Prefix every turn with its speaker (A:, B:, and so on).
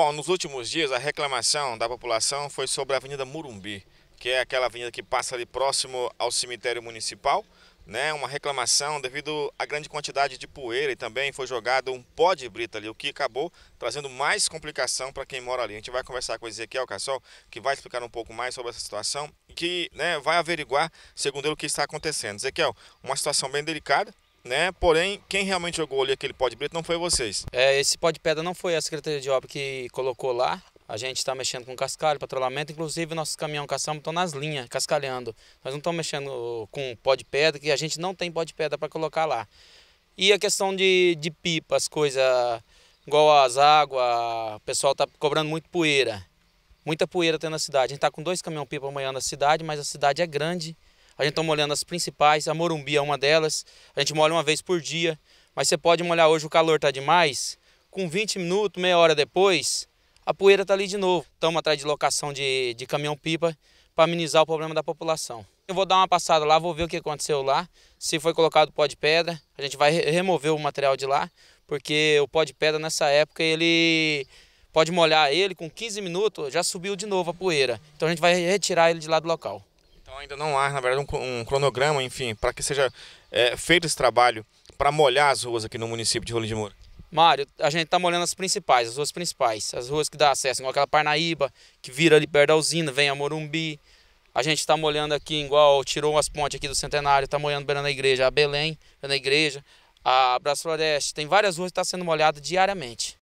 A: Bom, nos últimos dias a reclamação da população foi sobre a Avenida Murumbi, que é aquela avenida que passa ali próximo ao cemitério municipal, né? Uma reclamação devido à grande quantidade de poeira e também foi jogado um pó de brita ali, o que acabou trazendo mais complicação para quem mora ali. A gente vai conversar com o Ezequiel Cassol, que vai explicar um pouco mais sobre essa situação e que né, vai averiguar, segundo ele, o que está acontecendo. Ezequiel, uma situação bem delicada, né? Porém,
B: quem realmente jogou ali aquele pó de brito não foi vocês. É, esse pó de pedra não foi a Secretaria de Obra que colocou lá. A gente está mexendo com cascalho, patrulhamento, inclusive nossos caminhão caçamba estão nas linhas, cascalhando. Nós não estamos mexendo com pó de pedra, que a gente não tem pó de pedra para colocar lá. E a questão de, de pipa, as coisas igual as águas, o pessoal está cobrando muito poeira. Muita poeira tem na cidade. A gente está com dois caminhão-pipa amanhã na cidade, mas a cidade é grande a gente está molhando as principais, a Morumbi é uma delas. A gente molha uma vez por dia, mas você pode molhar hoje, o calor está demais. Com 20 minutos, meia hora depois, a poeira está ali de novo. Estamos atrás de locação de, de caminhão-pipa para amenizar o problema da população. Eu vou dar uma passada lá, vou ver o que aconteceu lá. Se foi colocado pó de pedra, a gente vai remover o material de lá, porque o pó de pedra nessa época ele pode molhar ele com 15 minutos, já subiu de novo a poeira. Então a gente vai retirar ele de lá do local
A: ainda não há, na verdade, um, um cronograma, enfim, para que seja é, feito esse trabalho para molhar as ruas aqui no município de Rolim de Moura?
B: Mário, a gente está molhando as principais, as ruas principais, as ruas que dá acesso, igual aquela Parnaíba, que vira ali perto da usina, vem a Morumbi. A gente está molhando aqui, igual tirou as pontes aqui do Centenário, está molhando beirando a igreja, a Belém, na igreja, a Brás Floreste. Tem várias ruas que estão tá sendo molhadas diariamente.